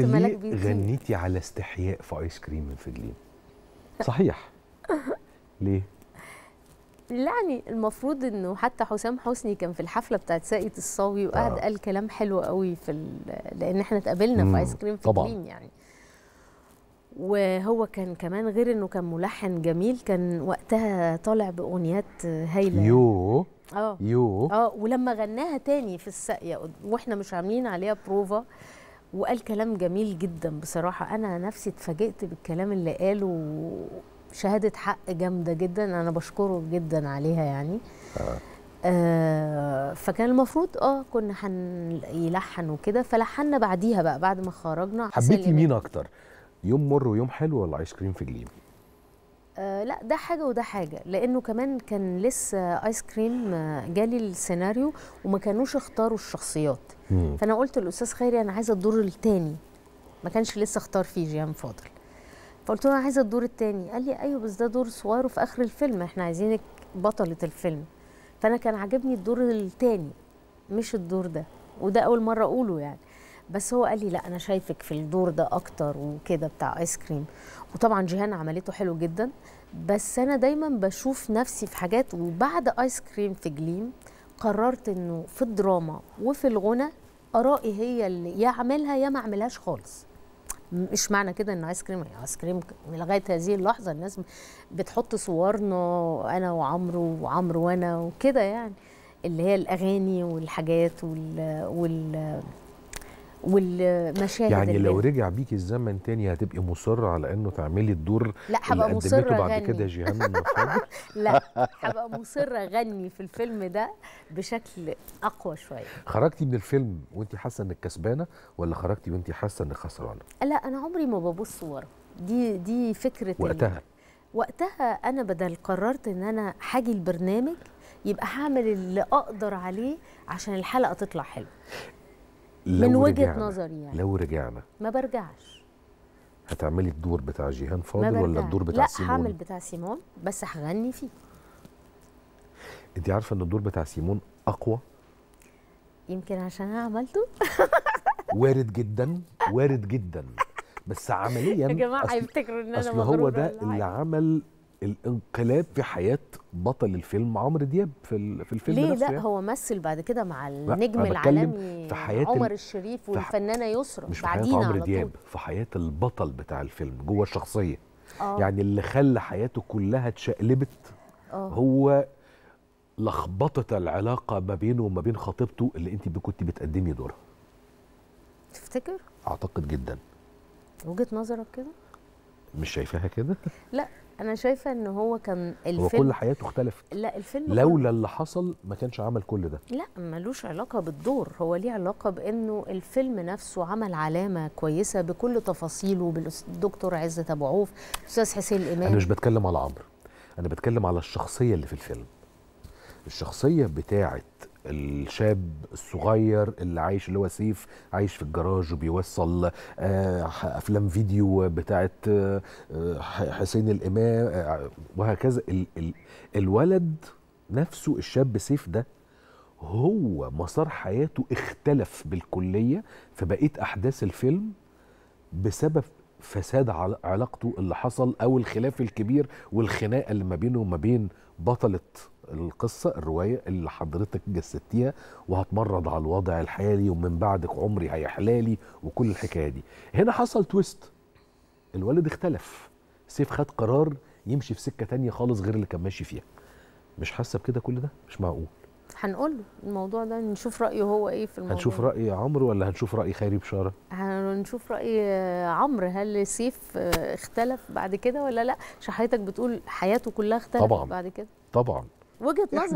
ليه غنيتي على استحياء في ايس كريم من فجلين صحيح ليه يعني المفروض انه حتى حسام حسني كان في الحفله بتاعت ساقية الصاوي وقعد آه. قال كلام حلو قوي في لان احنا اتقابلنا في ايس كريم في جليم يعني وهو كان كمان غير انه كان ملحن جميل كان وقتها طالع باغنيات هايله يعني. يو اه يو اه ولما غناها تاني في الساقيه واحنا مش عاملين عليها بروفا وقال كلام جميل جدا بصراحه انا نفسي اتفاجئت بالكلام اللي قاله شهاده حق جامده جدا انا بشكره جدا عليها يعني آه. آه فكان المفروض اه كنا حن يلحن وكده فلحنا بعديها بقى بعد ما خرجنا حبيتي مين اكتر يوم مر ويوم حلو ولا ايس كريم في جليم آه لا ده حاجه وده حاجه لانه كمان كان لسه ايس آه، كريم جالي السيناريو وما كانوش اختاروا الشخصيات مم. فانا قلت للاستاذ خيري انا عايزه الدور الثاني ما كانش لسه اختار فيه جيان فاضل فقلت له انا عايزه الدور الثاني قال لي ايوه بس ده دور صغير وفي اخر الفيلم احنا عايزينك بطله الفيلم فانا كان عاجبني الدور الثاني مش الدور ده وده اول مره اقوله يعني بس هو قال لي لا انا شايفك في الدور ده اكتر وكده بتاع ايس كريم وطبعا جيهان عملته حلو جدا بس انا دايما بشوف نفسي في حاجات وبعد ايس كريم في جليم قررت انه في الدراما وفي الغنى ارائي هي اللي يا اعملها يا ما اعملهاش خالص مش معنى كده ان ايس كريم ايس كريم لغايه هذه اللحظه الناس بتحط صورنا انا وعمرو وعمرو وانا وكده يعني اللي هي الاغاني والحاجات وال, وال والمشاهد يعني لو رجع بيك الزمن تاني هتبقي مصره على انه تعملي الدور لا هبقى مصره بعد كده جيهان لا هبقى مصره غني في الفيلم ده بشكل اقوى شويه خرجتي من الفيلم وانت حاسه انك كسبانه ولا خرجتي وانت حاسه انك خسرانه لا انا عمري ما ببص ورا دي دي فكره وقتها وقتها انا بدل قررت ان انا هاجي البرنامج يبقى هعمل اللي اقدر عليه عشان الحلقه تطلع حلوه من وجهه نظري يعني لو رجعنا ما برجعش هتعملي الدور بتاع جيهان فاضل ولا الدور بتاع لا سيمون؟ لا هعمل بتاع سيمون بس هغني فيه انت عارفه ان الدور بتاع سيمون اقوى يمكن عشان انا عملته وارد جدا وارد جدا بس عمليا يا جماعه هيفتكروا ان انا اصل هو ده اللي عمل الانقلاب في حياه بطل الفيلم عمرو دياب في, في الفيلم ليه لا يعني. هو مثل بعد كده مع النجم العالمي في حياه عمر الشريف والفنانه يسرا مش في حياه عمرو دياب في حياه البطل بتاع الفيلم جوه الشخصيه أوه. يعني اللي خلى حياته كلها اتشقلبت آه. هو لخبطه العلاقه ما بينه وما بين خطيبته اللي انت كنت بتقدمي دورها تفتكر اعتقد جدا وجهه نظرك كده مش شايفاها كده لا انا شايفه ان هو كان الفيلم هو كل حياته اختلفت لا الفيلم لولا اللي حصل ما كانش عمل كل ده لا ملوش علاقه بالدور هو ليه علاقه بانه الفيلم نفسه عمل علامه كويسه بكل تفاصيله بالدكتور عزت ابو عوف استاذ حسين الامام انا مش بتكلم على عمرو انا بتكلم على الشخصيه اللي في الفيلم الشخصيه بتاعت الشاب الصغير اللي عايش اللي هو سيف عايش في الجراج وبيوصل آه، افلام فيديو بتاعت آه، حسين الامام آه، وهكذا ال ال الولد نفسه الشاب سيف ده هو مسار حياته اختلف بالكليه في بقيه احداث الفيلم بسبب فساد علاقته اللي حصل او الخلاف الكبير والخناقه اللي ما بينه وما بين بطله القصه الروايه اللي حضرتك جسدتيها وهتمرد على الوضع الحالي ومن بعدك عمري هيحلالي وكل الحكايه دي هنا حصل تويست الولد اختلف سيف خد قرار يمشي في سكه تانية خالص غير اللي كان ماشي فيها مش حاسه بكده كل ده مش معقول هنقول له الموضوع ده نشوف رايه هو ايه في الموضوع هنشوف راي عمرو ولا هنشوف راي خيري بشاره هنشوف راي عمرو هل سيف اختلف بعد كده ولا لا عشان حضرتك بتقول حياته كلها اختلفت بعد كده طبعا وجهه نظر